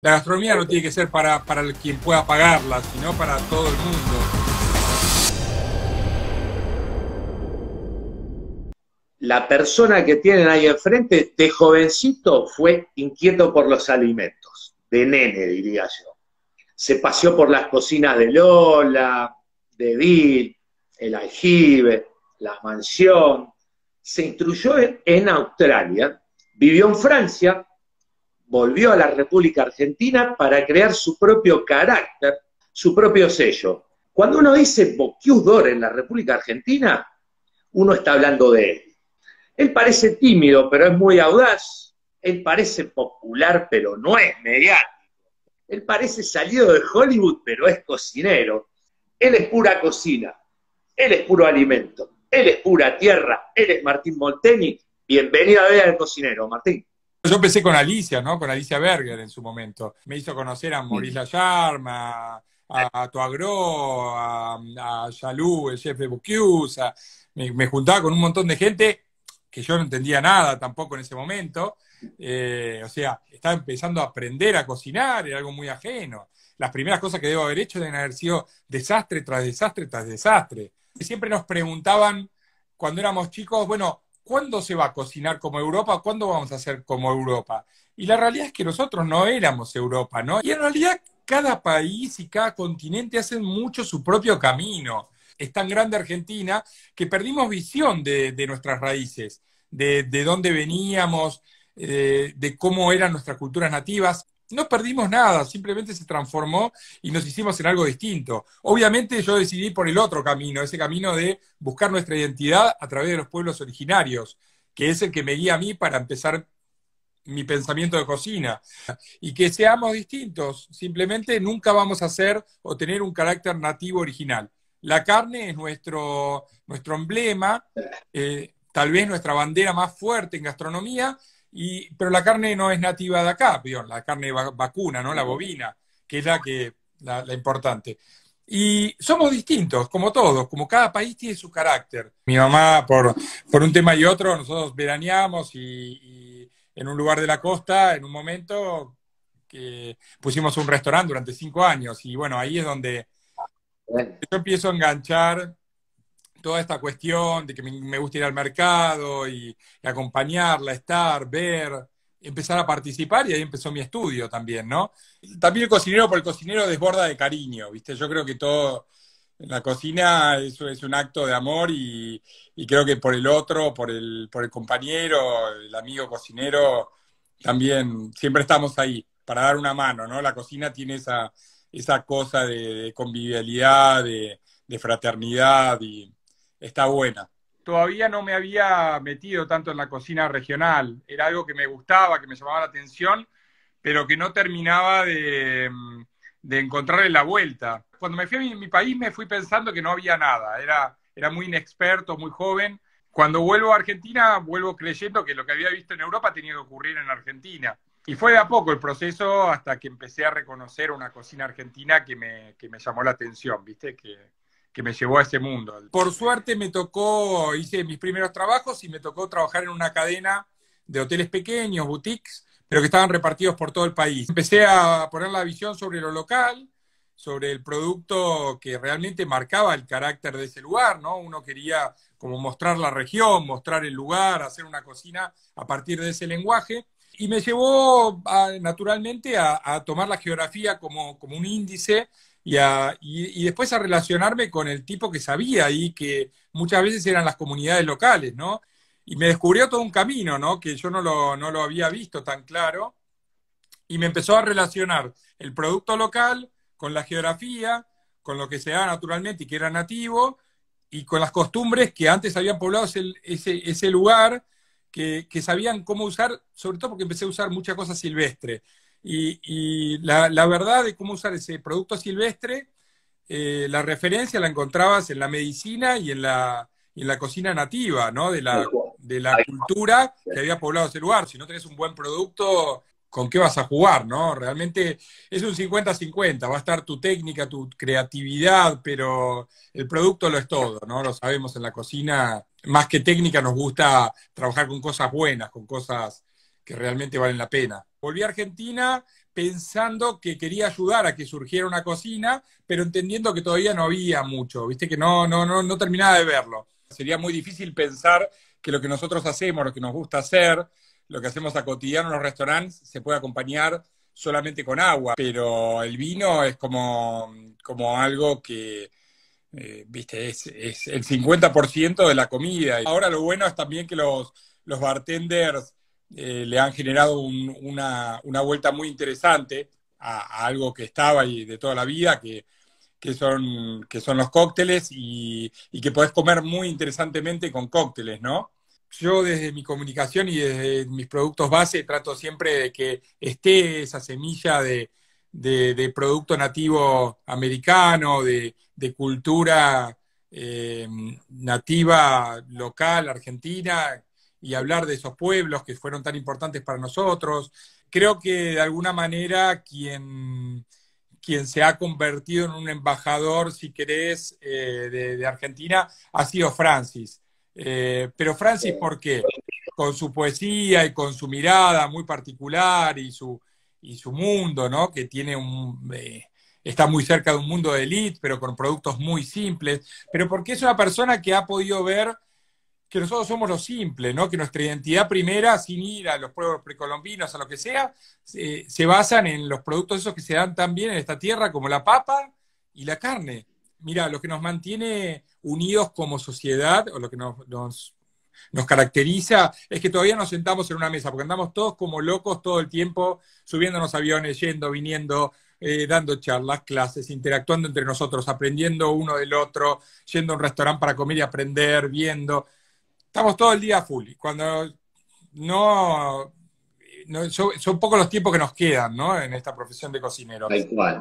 la gastronomía no tiene que ser para, el quien pueda pagarla, sino para todo el mundo. La persona que tienen ahí enfrente, de jovencito, fue inquieto por los alimentos, de nene, diría yo. Se paseó por las cocinas de Lola, de Bill, el aljibe, la mansión. Se instruyó en Australia, vivió en Francia volvió a la República Argentina para crear su propio carácter, su propio sello. Cuando uno dice boquiudor en la República Argentina, uno está hablando de él. Él parece tímido, pero es muy audaz. Él parece popular, pero no es mediático. Él parece salido de Hollywood, pero es cocinero. Él es pura cocina. Él es puro alimento. Él es pura tierra. Él es Martín Molteni. Bienvenido a ver al cocinero, Martín. Yo empecé con Alicia, ¿no? Con Alicia Berger en su momento. Me hizo conocer a Maurice Sharma, a, Toagro, a, Yalú, el jefe de Bocuse. Me, juntaba con un montón de gente que yo no entendía nada tampoco en ese momento. Eh, o sea, estaba empezando a aprender a cocinar, era algo muy ajeno. Las primeras cosas que debo haber hecho deben haber sido desastre tras desastre tras desastre. Siempre nos preguntaban cuando éramos chicos, bueno, ¿cuándo se va a cocinar como Europa? ¿Cuándo vamos a ser como Europa? Y la realidad es que nosotros no éramos Europa, ¿no? Y en realidad cada país y cada continente hacen mucho su propio camino. Es tan grande Argentina que perdimos visión de, nuestras raíces, de, dónde veníamos, eh, de cómo eran nuestras culturas nativas no perdimos nada, simplemente se transformó y nos hicimos en algo distinto. Obviamente yo decidí por el otro camino, ese camino de buscar nuestra identidad a través de los pueblos originarios, que es el que me guía a mí para empezar mi pensamiento de cocina. Y que seamos distintos, simplemente nunca vamos a ser o tener un carácter nativo original. La carne es nuestro, nuestro emblema, eh, tal vez nuestra bandera más fuerte en gastronomía, pero la carne no es nativa de acá, la carne vacuna, ¿no? La bovina, que es la que la, importante. Y somos distintos, como todos, como cada país tiene su carácter. Mi mamá, por, por un tema y otro, nosotros veraneamos y, en un lugar de la costa, en un momento, que pusimos un restaurante durante cinco años. Y bueno, ahí es donde yo empiezo a enganchar toda esta cuestión de que me gusta ir al mercado y, acompañarla, estar, ver, empezar a participar y ahí empezó mi estudio también, ¿no? También el cocinero, por el cocinero desborda de cariño, ¿viste? Yo creo que todo en la cocina es, es un acto de amor y, creo que por el otro, por el, por el compañero, el amigo cocinero, también siempre estamos ahí para dar una mano, ¿no? La cocina tiene esa, esa cosa de, convivialidad, de, de fraternidad y, está buena. Todavía no me había metido tanto en la cocina regional. Era algo que me gustaba, que me llamaba la atención, pero que no terminaba de, mm, de encontrarle la vuelta. Cuando me fui a mi, país me fui pensando que no había nada. Era, era muy inexperto, muy joven. Cuando vuelvo a Argentina, vuelvo creyendo que lo que había visto en Europa tenía que ocurrir en Argentina. Y fue de a poco el proceso hasta que empecé a reconocer una cocina argentina que me, que me llamó la atención, ¿viste? Que, que me llevó a ese mundo. Por suerte me tocó, hice mis primeros trabajos y me tocó trabajar en una cadena de hoteles pequeños, boutiques, pero que estaban repartidos por todo el país. Empecé a poner la visión sobre lo local, sobre el producto que realmente marcaba el carácter de ese lugar, ¿no? Uno quería como mostrar la región, mostrar el lugar, hacer una cocina a partir de ese lenguaje. Y me llevó naturalmente a, tomar la geografía como, como un índice y, después a relacionarme con el tipo que sabía y que muchas veces eran las comunidades locales, ¿no? Y me descubrió todo un camino, ¿no? Que yo no lo, había visto tan claro. Y me empezó a relacionar el producto local con la geografía, con lo que se da naturalmente y que era nativo, y con las costumbres que antes habían poblado ese, lugar, que, que, sabían cómo usar, sobre todo porque empecé a usar muchas cosas silvestres. Y, la, verdad de cómo usar ese producto silvestre, eh, la referencia la encontrabas en la medicina y en la, en la cocina nativa, ¿no? De la, de la cultura que había poblado ese lugar. Si no tenés un buen producto, ¿con qué vas a jugar, no? Realmente es un 50-50, va a estar tu técnica, tu creatividad, pero el producto lo es todo, ¿no? Lo sabemos en la cocina, más que técnica nos gusta trabajar con cosas buenas, con cosas que realmente valen la pena. Volví a Argentina pensando que quería ayudar a que surgiera una cocina, pero entendiendo que todavía no había mucho, viste que no, no, no, no terminaba de verlo. Sería muy difícil pensar que lo que nosotros hacemos, lo que nos gusta hacer, lo que hacemos a cotidiano en los restaurantes, se puede acompañar solamente con agua, pero el vino es como, como algo que, eh, viste, es, el 50% de la comida. Ahora lo bueno es también que los, los bartenders eh, le han generado una, vuelta muy interesante a, algo que estaba y de toda la vida, que, son, que son los cócteles y, que podés comer muy interesantemente con cócteles, ¿no? Yo desde mi comunicación y desde mis productos base trato siempre de que esté esa semilla de, producto nativo americano, de, cultura eh, nativa local, argentina, y hablar de esos pueblos que fueron tan importantes para nosotros. Creo que de alguna manera quien, quien se ha convertido en un embajador, si querés, eh, de, Argentina, ha sido Francis. Eh, pero Francis, ¿por qué? Con su poesía y con su mirada muy particular y su, y su mundo, ¿no? Que tiene un... Eh, está muy cerca de un mundo de élite, pero con productos muy simples, pero porque es una persona que ha podido ver que nosotros somos lo simple, ¿no? Que nuestra identidad primera, sin ir a los pueblos precolombinos, a lo que sea, se basan en los productos esos que se dan también en esta tierra, como la papa y la carne. Mira, lo que nos mantiene unidos como sociedad, o lo que nos, nos, caracteriza, es que todavía nos sentamos en una mesa, porque andamos todos como locos todo el tiempo, subiéndonos aviones, yendo, viniendo, eh, dando charlas, clases, interactuando entre nosotros, aprendiendo uno del otro, yendo a un restaurante para comer y aprender, viendo estamos todo el día full. Y cuando no, son, pocos los tiempos que nos quedan, ¿no? En esta profesión de cocinero.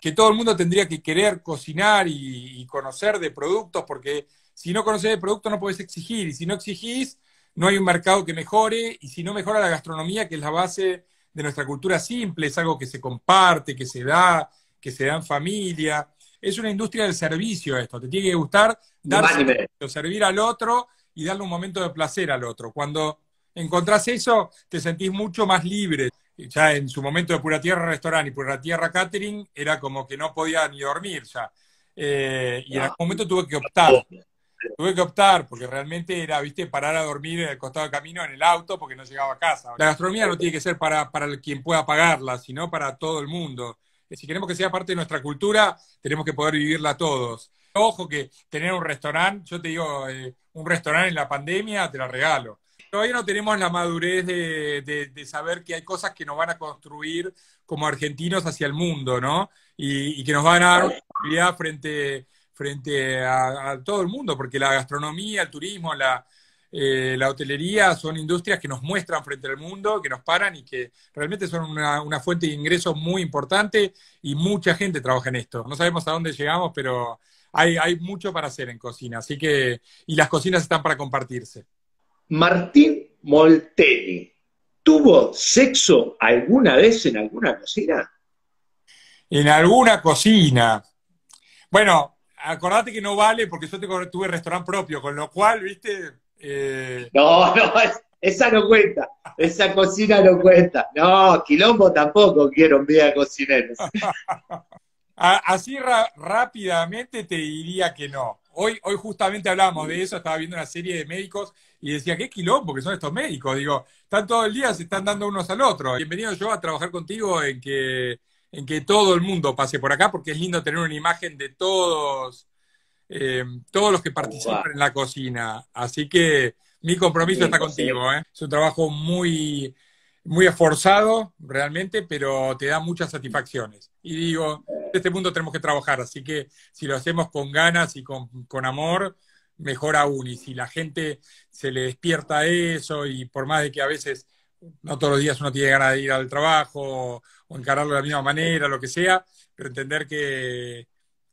Que todo el mundo tendría que querer cocinar y, conocer de productos, porque si no conoces de productos no puedes exigir. Y si no exigís, no hay un mercado que mejore. Y si no mejora la gastronomía, que es la base de nuestra cultura simple, es algo que se comparte, que se da, que se da en familia. Es una industria del servicio esto, te tiene que gustar dar servir al otro y darle un momento de placer al otro. Cuando encontrás eso, te sentís mucho más libre. Ya en su momento de Pura Tierra restaurante y Pura Tierra Catering, era como que no podía ni dormir ya. Eh, y en algún momento tuve que optar. Tuve que optar, porque realmente era, viste, parar a dormir en el costado del camino en el auto porque no llegaba a casa. La gastronomía no tiene que ser para, para quien pueda pagarla, sino para todo el mundo. Eh, si queremos que sea parte de nuestra cultura, tenemos que poder vivirla todos. Ojo que tener un restaurante, yo te digo, eh, un restaurante en la pandemia, te la regalo. Todavía no tenemos la madurez de, saber que hay cosas que nos van a construir como argentinos hacia el mundo, ¿no? Y, que nos van a dar una frente, frente a, todo el mundo, porque la gastronomía, el turismo, eh, la, hotelería son industrias que nos muestran frente al mundo, que nos paran y que realmente son una, una fuente de ingresos muy importante y mucha gente trabaja en esto. No sabemos a dónde llegamos, pero hay, mucho para hacer en cocina, así que, y las cocinas están para compartirse. Martín Molteni, ¿tuvo sexo alguna vez en alguna cocina? En alguna cocina. Bueno, acordate que no vale porque yo tengo, tuve restaurante propio, con lo cual, viste... Eh, no, no, esa no cuenta, esa cocina no cuenta. No, quilombo tampoco quiero de cocineros. así rápidamente te diría que no. Hoy, hoy justamente hablamos de eso, estaba viendo una serie de médicos y decía, qué quilombo que son estos médicos. Digo, están todo el día, se están dando unos al otro. Bienvenido yo a trabajar contigo en que, en que todo el mundo pase por acá, porque es lindo tener una imagen de todos, eh, todos los que participan en la cocina. Así que mi compromiso está contigo. ¿eh? Es un trabajo muy, muy esforzado, realmente, pero te da muchas satisfacciones. Y digo, este mundo tenemos que trabajar, así que si lo hacemos con ganas y con, amor, mejor aún. Y si la gente se le despierta eso y por más de que a veces no todos los días uno tiene ganas de ir al trabajo o encararlo de la misma manera, lo que sea, pero entender que,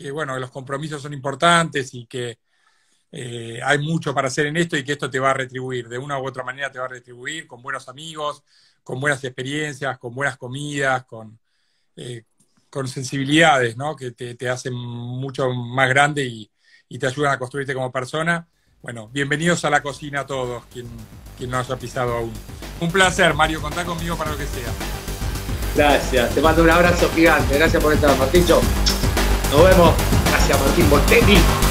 los compromisos son importantes y que eh, hay mucho para hacer en esto y que esto te va a retribuir, de una u otra manera te va a retribuir con buenos amigos, con buenas experiencias, con buenas comidas, con, eh, con sensibilidades, ¿no? Que te, hacen mucho más grande y, te ayudan a construirte como persona. Bueno, bienvenidos a la cocina a todos, quien, quien no haya pisado aún. Un placer, Mario, contá conmigo para lo que sea. Gracias, te mando un abrazo gigante. Gracias por estar, Patricio. Nos vemos. Gracias, Martín Bostetti.